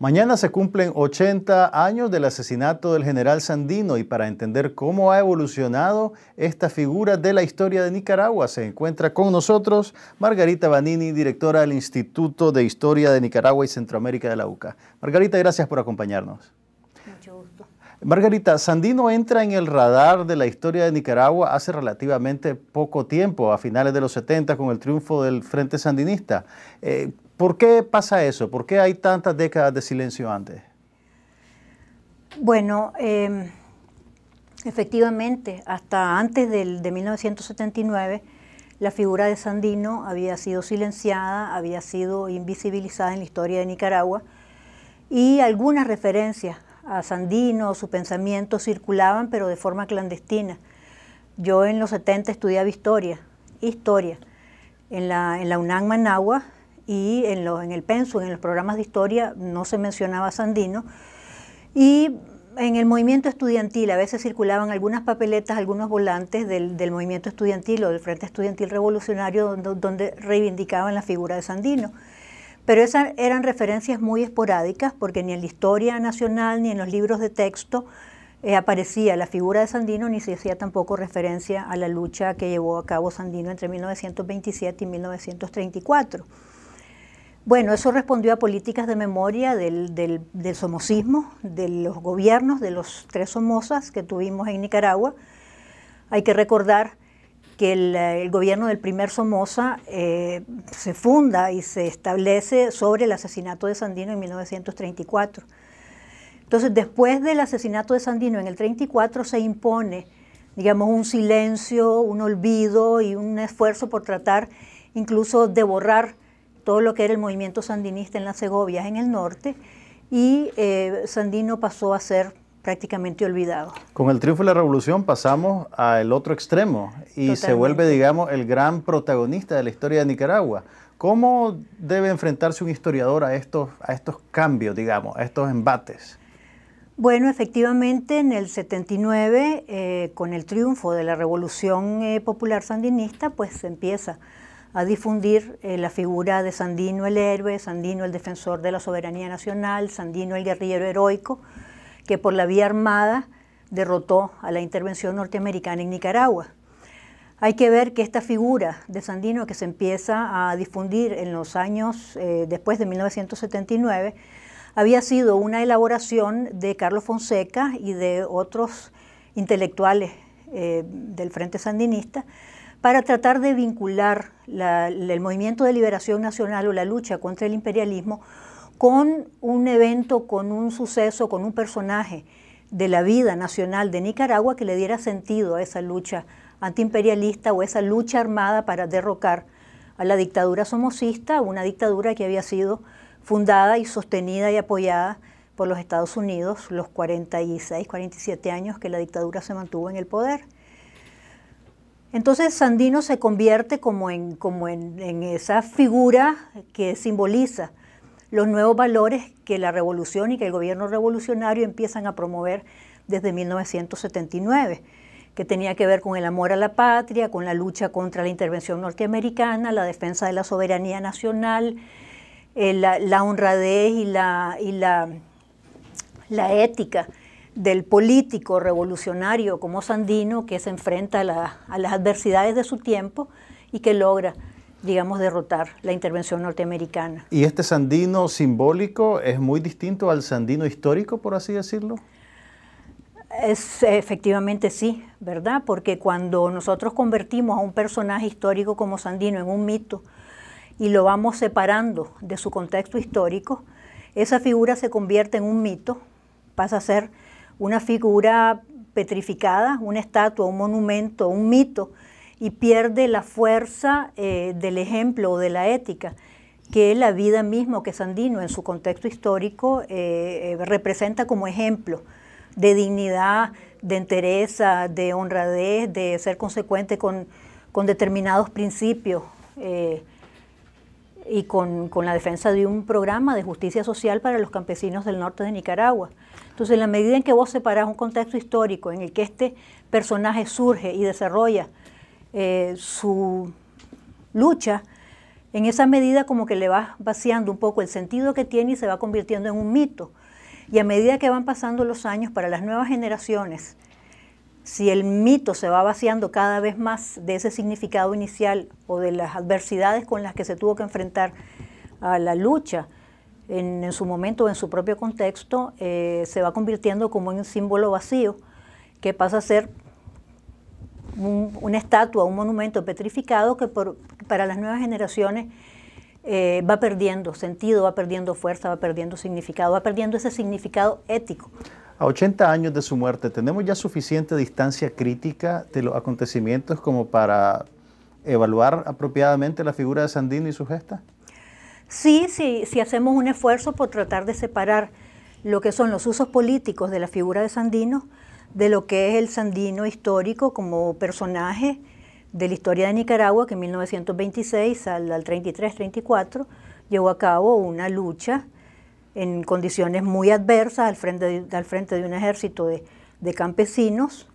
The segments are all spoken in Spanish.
Mañana se cumplen 80 años del asesinato del general Sandino y para entender cómo ha evolucionado esta figura de la historia de Nicaragua se encuentra con nosotros Margarita Vanini, directora del Instituto de Historia de Nicaragua y Centroamérica de la UCA. Margarita, gracias por acompañarnos. Mucho gusto. Margarita, Sandino entra en el radar de la historia de Nicaragua hace relativamente poco tiempo, a finales de los 70, con el triunfo del Frente Sandinista. Eh, ¿Por qué pasa eso? ¿Por qué hay tantas décadas de silencio antes? Bueno, em, efectivamente, hasta antes del, de 1979, la figura de Sandino había sido silenciada, había sido invisibilizada en la historia de Nicaragua y algunas referencias a Sandino, su pensamiento circulaban, pero de forma clandestina. Yo en los 70 estudiaba historia, historia, en la, en la UNAM Managua y en, lo, en el pensum, en los programas de historia, no se mencionaba Sandino. Y en el movimiento estudiantil a veces circulaban algunas papeletas, algunos volantes del, del movimiento estudiantil o del Frente Estudiantil Revolucionario donde, donde, reivindicaban la figura de Sandino. Pero esas eran referencias muy esporádicas porque ni en la historia nacional ni en los libros de texto eh, aparecía la figura de Sandino ni se hacía tampoco referencia a la lucha que llevó a cabo Sandino entre 1927 y 1934. Bueno, eso respondió a políticas de memoria del, somocismo, de los gobiernos, de los tres somozas que tuvimos en Nicaragua. Hay que recordar que el, gobierno del primer Somoza eh, se funda y se establece sobre el asesinato de Sandino en 1934. Entonces, después del asesinato de Sandino en el 34 se impone, digamos, un silencio, un olvido y un esfuerzo por tratar incluso de borrar todo lo que era el movimiento sandinista en las Segovias, en el norte, y eh, Sandino pasó a ser prácticamente olvidado. Con el triunfo de la revolución pasamos al otro extremo y se vuelve, digamos, el gran protagonista de la historia de Nicaragua. ¿Cómo debe enfrentarse un historiador a estos, cambios, digamos, a estos embates? Bueno, efectivamente, en el 79, eh, con el triunfo de la Revolución eh, Popular Sandinista, pues se empieza a difundir eh, la figura de Sandino el héroe, Sandino el defensor de la soberanía nacional, Sandino el guerrillero heroico, que por la vía armada derrotó a la intervención norteamericana en Nicaragua. Hay que ver que esta figura de Sandino que se empieza a difundir en los años eh, después de 1979 había sido una elaboración de Carlos Fonseca y de otros intelectuales eh, del Frente Sandinista para tratar de vincular el movimiento de liberación nacional o la lucha contra el imperialismo con un evento, con un suceso, con un personaje de la vida nacional de Nicaragua que le diera sentido a esa lucha antiimperialista o esa lucha armada para derrocar a la dictadura somocista, una dictadura que había sido fundada y sostenida y apoyada por los Estados Unidos los 46, 47 años que la dictadura se mantuvo en el poder. Entonces Sandino se convierte como en, esa figura que simboliza los nuevos valores que la revolución y que el gobierno revolucionario empiezan a promover desde 1979, que tenía que ver con el amor a la patria, con la lucha contra la intervención norteamericana, la defensa de la soberanía nacional, eh, la, honradez y la ética del político revolucionario como Sandino que se enfrenta a, las adversidades de su tiempo y que logra, digamos, derrotar la intervención norteamericana. ¿Y este Sandino simbólico es muy distinto al Sandino histórico, por así decirlo? Es, efectivamente sí, ¿verdad? Porque cuando nosotros convertimos a un personaje histórico como Sandino en un mito y lo vamos separando de su contexto histórico, esa figura se convierte en un mito, pasa a ser una figura petrificada, una estatua, un monumento, un mito, y pierde la fuerza eh, del ejemplo o de la ética que la vida misma que Sandino en su contexto histórico eh, eh, representa como ejemplo de dignidad, de entereza, de honradez, de ser consecuente con, determinados principios y con, con, la defensa de un programa de justicia social para los campesinos del norte de Nicaragua. Entonces, en la medida en que vos separás un contexto histórico en el que este personaje surge y desarrolla eh, su lucha, en esa medida como que le vas vaciando un poco el sentido que tiene y se va convirtiendo en un mito. Y a medida que van pasando los años para las nuevas generaciones, si el mito se va vaciando cada vez más de ese significado inicial o de las adversidades con las que se tuvo que enfrentar a la lucha en, su momento o en su propio contexto, eh, se va convirtiendo como en un símbolo vacío que pasa a ser una estatua, un monumento petrificado que para las nuevas generaciones eh, va perdiendo sentido, va perdiendo fuerza, va perdiendo significado, va perdiendo ese significado ético. A 80 años de su muerte, ¿tenemos ya suficiente distancia crítica de los acontecimientos como para evaluar apropiadamente la figura de Sandino y su gesta? Sí, sí, si hacemos un esfuerzo por tratar de separar lo que son los usos políticos de la figura de Sandino de lo que es el Sandino histórico como personaje de la historia de Nicaragua que en 1926 al, al 33-34 llevó a cabo una lucha en condiciones muy adversas al frente de, al frente de un ejército de, campesinos,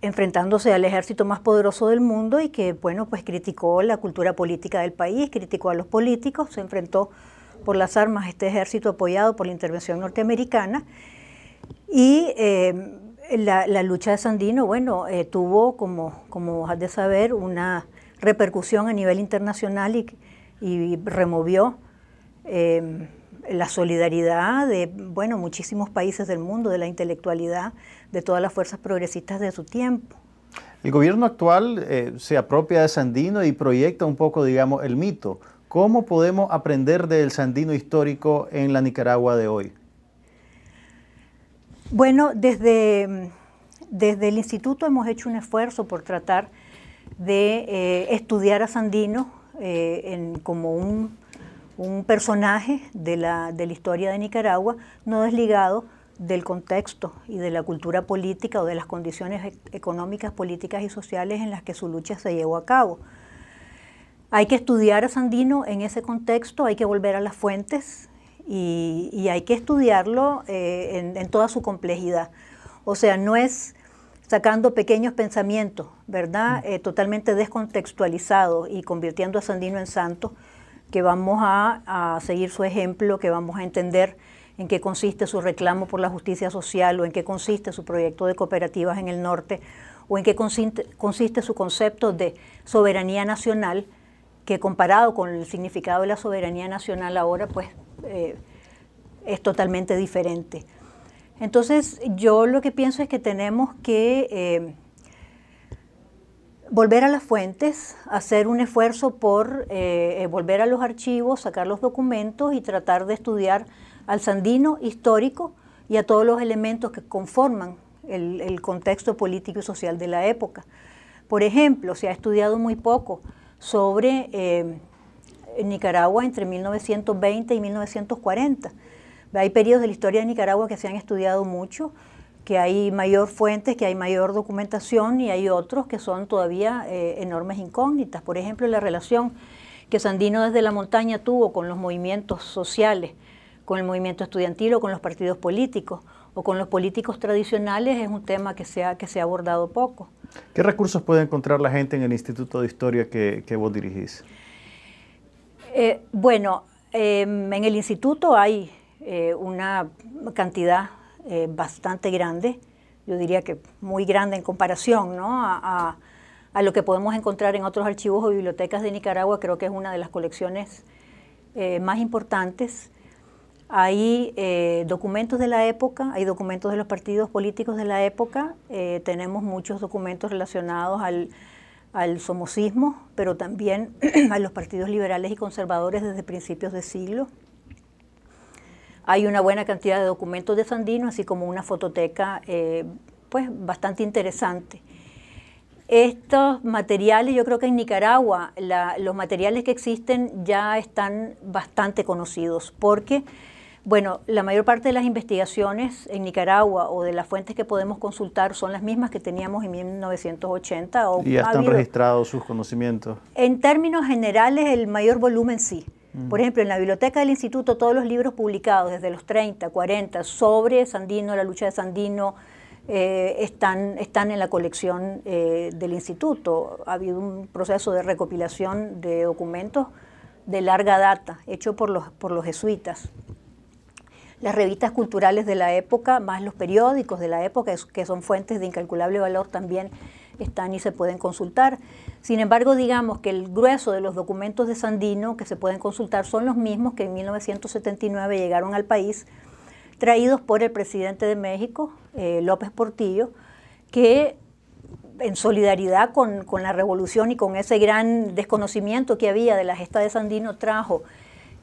enfrentándose al ejército más poderoso del mundo y que, bueno, pues criticó la cultura política del país, criticó a los políticos, se enfrentó por las armas este ejército apoyado por la intervención norteamericana y eh, la, lucha de Sandino, bueno, eh, tuvo, como, como has de saber, una repercusión a nivel internacional y, y removió eh, la solidaridad de bueno, muchísimos países del mundo, de la intelectualidad, de todas las fuerzas progresistas de su tiempo. El gobierno actual eh, se apropia de Sandino y proyecta un poco, digamos, el mito. ¿Cómo podemos aprender del Sandino histórico en la Nicaragua de hoy? Bueno, desde, desde el instituto hemos hecho un esfuerzo por tratar de eh, estudiar a Sandino eh, como un un personaje de la, historia de Nicaragua no desligado del contexto y de la cultura política o de las condiciones e, económicas, políticas y sociales en las que su lucha se llevó a cabo. Hay que estudiar a Sandino en ese contexto, hay que volver a las fuentes y, hay que estudiarlo eh, en, toda su complejidad. O sea, no es sacando pequeños pensamientos, ¿verdad? Mm. Eh, totalmente descontextualizados y convirtiendo a Sandino en santo, que vamos a, a seguir su ejemplo, que vamos a entender en qué consiste su reclamo por la justicia social o en qué consiste su proyecto de cooperativas en el norte o en qué consiste, su concepto de soberanía nacional, que comparado con el significado de la soberanía nacional ahora, pues eh, es totalmente diferente. Entonces, yo lo que pienso es que tenemos que eh, volver a las fuentes, hacer un esfuerzo por eh, eh, volver a los archivos, sacar los documentos y tratar de estudiar al sandino histórico y a todos los elementos que conforman el, contexto político y social de la época. Por ejemplo, se ha estudiado muy poco sobre eh, Nicaragua entre 1920 y 1940. Hay periodos de la historia de Nicaragua que se han estudiado mucho, que hay mayor fuentes, que hay mayor documentación y hay otros que son todavía eh, enormes incógnitas. Por ejemplo, la relación que Sandino desde la montaña tuvo con los movimientos sociales, con el movimiento estudiantil o con los partidos políticos o con los políticos tradicionales es un tema que se ha, que se ha abordado poco. ¿Qué recursos puede encontrar la gente en el Instituto de Historia que, vos dirigís? Eh, bueno, em, en el instituto hay eh, una cantidad eh, bastante grande, yo diría que muy grande en comparación a, lo que podemos encontrar en otros archivos o bibliotecas de Nicaragua, creo que es una de las colecciones eh, más importantes. Hay eh, documentos de la época, hay documentos de los partidos políticos de la época, tenemos muchos documentos relacionados al, al somocismo, pero también a los partidos liberales y conservadores desde principios de siglo. Hay una buena cantidad de documentos de Sandino, así como una fototeca eh, pues, bastante interesante. Estos materiales, yo creo que en Nicaragua los materiales que existen ya están bastante conocidos, porque, bueno, la mayor parte de las investigaciones en Nicaragua o de las fuentes que podemos consultar son las mismas que teníamos en 1980. O y ya están registrados sus conocimientos. En términos generales, el mayor volumen sí por ejemplo, en la biblioteca del instituto todos los libros publicados desde los 30, 40 sobre Sandino, la lucha de Sandino, eh, están, están en la colección eh, del instituto. Ha habido un proceso de recopilación de documentos de larga data hecho por los, por los jesuitas las revistas culturales de la época, más los periódicos de la época, que son fuentes de incalculable valor también están y se pueden consultar. Sin embargo, digamos que el grueso de los documentos de Sandino que se pueden consultar son los mismos que en 1979 llegaron al país, traídos por el presidente de México, eh, López Portillo, que en solidaridad con, con, la revolución y con ese gran desconocimiento que había de la gesta de Sandino, trajo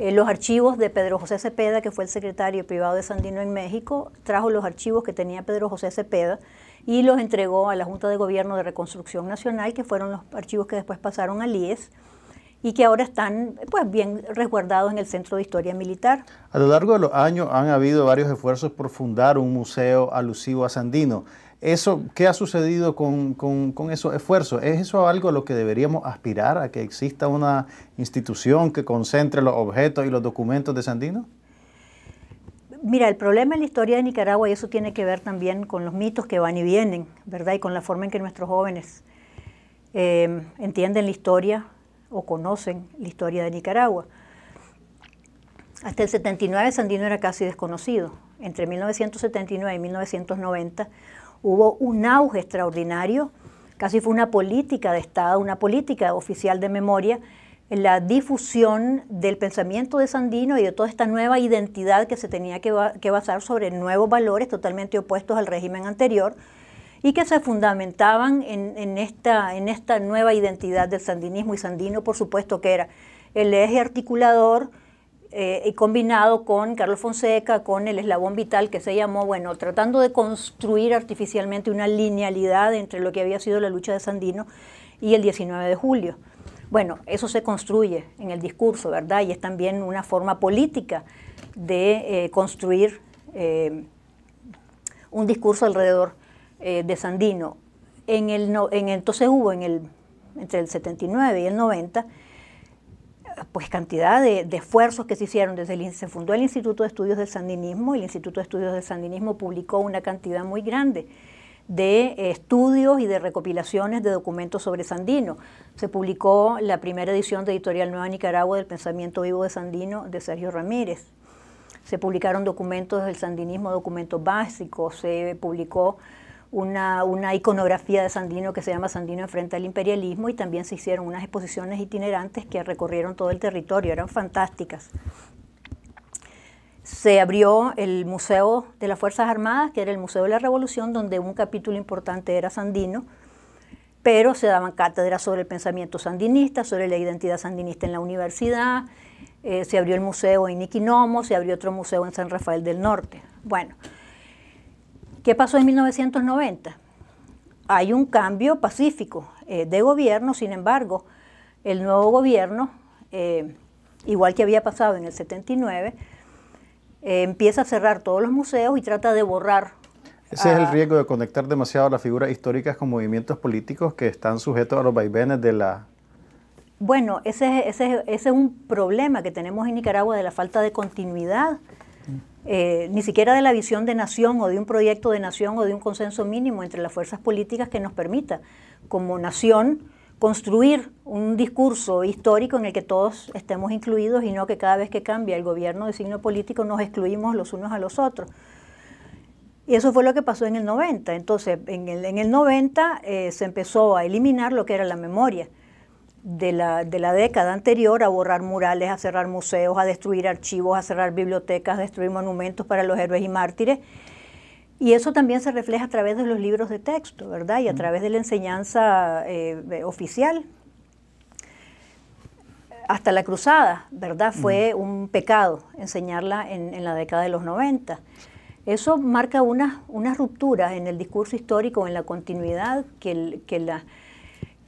eh, los archivos de Pedro José Cepeda, que fue el secretario privado de Sandino en México, trajo los archivos que tenía Pedro José Cepeda y los entregó a la Junta de Gobierno de Reconstrucción Nacional, que fueron los archivos que después pasaron al IES y que ahora están pues bien resguardados en el Centro de Historia Militar. A lo largo de los años han habido varios esfuerzos por fundar un museo alusivo a Sandino. Eso, ¿Qué ha sucedido con, esos esfuerzos? ¿Es eso algo a lo que deberíamos aspirar, a que exista una institución que concentre los objetos y los documentos de Sandino? Mira, el problema en la historia de Nicaragua, y eso tiene que ver también con los mitos que van y vienen, ¿verdad? Y con la forma en que nuestros jóvenes em, entienden la historia o conocen la historia de Nicaragua. Hasta el 79 Sandino era casi desconocido. Entre 1979 y 1990 hubo un auge extraordinario, casi fue una política de Estado, una política oficial de memoria, en la difusión del pensamiento de Sandino y de toda esta nueva identidad que se tenía que, basar sobre nuevos valores totalmente opuestos al régimen anterior y que se fundamentaban en esta nueva identidad del sandinismo. Y Sandino, por supuesto, que era el eje articulador eh, y combinado con Carlos Fonseca, con el eslabón vital que se llamó, bueno, tratando de construir artificialmente una linealidad entre lo que había sido la lucha de Sandino y el 19 de julio. Bueno, eso se construye en el discurso, ¿verdad? Y es también una forma política de eh, construir eh, un discurso alrededor de Sandino. En el, entonces hubo en el, entre el 79 y el 90 pues cantidad de, esfuerzos que se hicieron. Desde el, se fundó el Instituto de Estudios del Sandinismo, y el Instituto de Estudios del Sandinismo publicó una cantidad muy grande de eh, estudios y de recopilaciones de documentos sobre Sandino. Se publicó la primera edición de Editorial Nueva Nicaragua del Pensamiento Vivo de Sandino de Sergio Ramírez. Se publicaron documentos del sandinismo, documentos básicos, se publicó una, iconografía de Sandino que se llama Sandino frente al imperialismo y también se hicieron unas exposiciones itinerantes que recorrieron todo el territorio, eran fantásticas. Se abrió el Museo de las Fuerzas Armadas, que era el Museo de la Revolución, donde un capítulo importante era Sandino, pero se daban cátedras sobre el pensamiento sandinista, sobre la identidad sandinista en la universidad, eh, se abrió el museo en Iquinomo, se abrió otro museo en San Rafael del Norte. Bueno, ¿Qué pasó en 1990? Hay un cambio pacífico eh, de gobierno, sin embargo, el nuevo gobierno, eh, igual que había pasado en el 79, eh, empieza a cerrar todos los museos y trata de borrar. Ese es el riesgo de conectar demasiado las figuras históricas con movimientos políticos que están sujetos a los vaivenes de la... Bueno, ese, ese es un problema que tenemos en Nicaragua de la falta de continuidad eh, ni siquiera de la visión de nación o de un proyecto de nación o de un consenso mínimo entre las fuerzas políticas que nos permita, como nación, construir un discurso histórico en el que todos estemos incluidos y no que cada vez que cambia el gobierno de signo político nos excluimos los unos a los otros. Y eso fue lo que pasó en el 90. Entonces, en el, 90 eh, se empezó a eliminar lo que era la memoria de la, década anterior a borrar murales, a cerrar museos, a destruir archivos, a cerrar bibliotecas, a destruir monumentos para los héroes y mártires. Y eso también se refleja a través de los libros de texto, ¿verdad? Y a mm. través de la enseñanza eh, eh, oficial. Hasta la cruzada, ¿verdad? Fue mm. un pecado enseñarla en, la década de los 90. Eso marca unas una rupturas en el discurso histórico, en la continuidad que la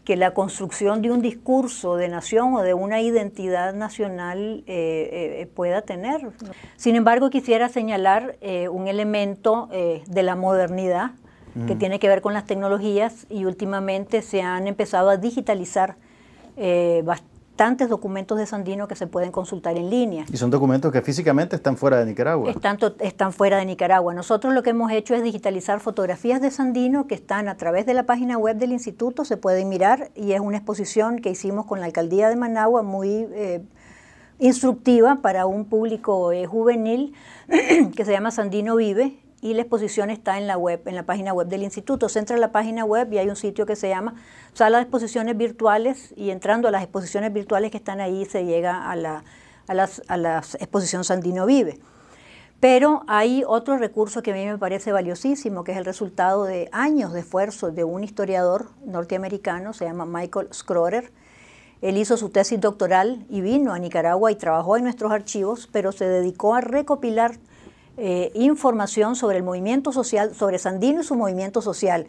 que la construcción de un discurso de nación o de una identidad nacional eh, eh, eh, pueda tener. Sin embargo, quisiera señalar un elemento de la modernidad que mm. tiene que ver con las tecnologías y últimamente se han empezado a digitalizar bastante documentos de Sandino que se pueden consultar en línea. Y son documentos que físicamente están fuera de Nicaragua. Están, están fuera de Nicaragua. Nosotros lo que hemos hecho es digitalizar fotografías de Sandino que están a través de la página web del instituto, se pueden mirar y es una exposición que hicimos con la alcaldía de Managua muy... Eh, instructiva para un público eh, juvenil que se llama Sandino Vive y la exposición está en la web, en la página web del instituto. Se entra a la página web y hay un sitio que se llama Sala de Exposiciones Virtuales y entrando a las exposiciones virtuales que están ahí se llega a la, a las, a la exposición Sandino Vive. Pero hay otro recurso que a mí me parece valiosísimo, que es el resultado de años de esfuerzo de un historiador norteamericano, se llama Michael Scroder. Él hizo su tesis doctoral y vino a Nicaragua y trabajó en nuestros archivos, pero se dedicó a recopilar eh, información sobre el movimiento social, sobre Sandino y su movimiento social.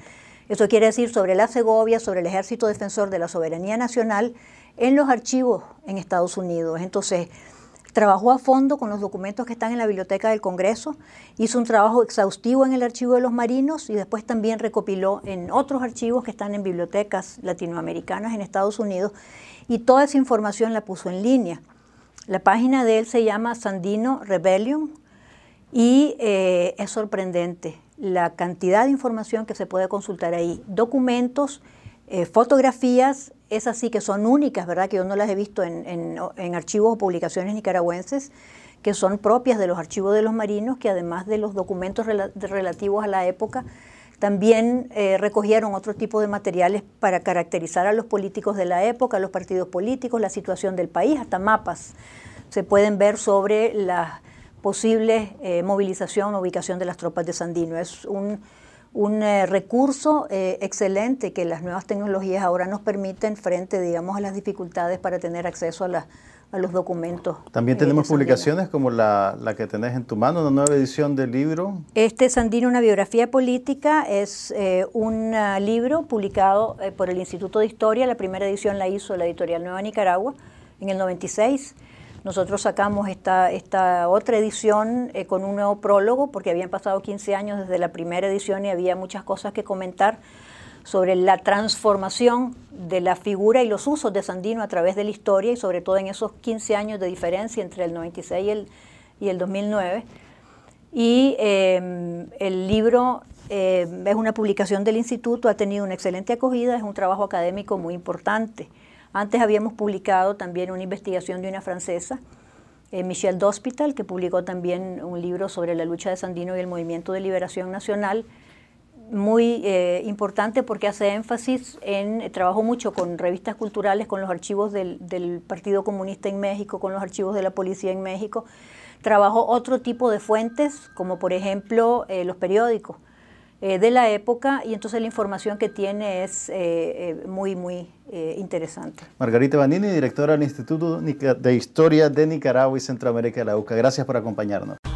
Eso quiere decir sobre la Segovia, sobre el Ejército Defensor de la Soberanía Nacional en los archivos en Estados Unidos. Entonces, trabajó a fondo con los documentos que están en la Biblioteca del Congreso, hizo un trabajo exhaustivo en el Archivo de los Marinos y después también recopiló en otros archivos que están en bibliotecas latinoamericanas en Estados Unidos y toda esa información la puso en línea. La página de él se llama Sandino Rebellion, y eh, es sorprendente la cantidad de información que se puede consultar ahí. Documentos, eh, fotografías, esas sí que son únicas, ¿verdad? Que yo no las he visto en, archivos o publicaciones nicaragüenses, que son propias de los archivos de los marinos, que además de los documentos relativos a la época, también eh, recogieron otro tipo de materiales para caracterizar a los políticos de la época, a los partidos políticos, la situación del país, hasta mapas. Se pueden ver sobre las posible eh, movilización o ubicación de las tropas de Sandino. Es un, un eh, recurso eh, excelente que las nuevas tecnologías ahora nos permiten frente, digamos, a las dificultades para tener acceso a los documentos. También tenemos publicaciones como la, la, que tenés en tu mano, una nueva edición del libro. Este Sandino, una biografía política, es un libro publicado por el Instituto de Historia. La primera edición la hizo la editorial Nueva Nicaragua en el 96. Nosotros sacamos esta, otra edición eh, con un nuevo prólogo porque habían pasado 15 años desde la primera edición y había muchas cosas que comentar sobre la transformación de la figura y los usos de Sandino a través de la historia y sobre todo en esos 15 años de diferencia entre el 96 y el, 2009. Y el em, libro em, es una publicación del instituto, ha tenido una excelente acogida, es un trabajo académico muy importante. Antes habíamos publicado también una investigación de una francesa, eh, Michelle Dospital, que publicó también un libro sobre la lucha de Sandino y el movimiento de liberación nacional, muy eh, importante porque hace énfasis en, eh, trabajó mucho con revistas culturales, con los archivos del, Partido Comunista en México, con los archivos de la policía en México, trabajó otro tipo de fuentes, como por ejemplo los periódicos. Eh, de la época y entonces la información que tiene es eh, eh, muy, muy interesante. Margarita Bandini, directora del Instituto de Historia de Nicaragua y Centroamérica de la UCA. Gracias por acompañarnos.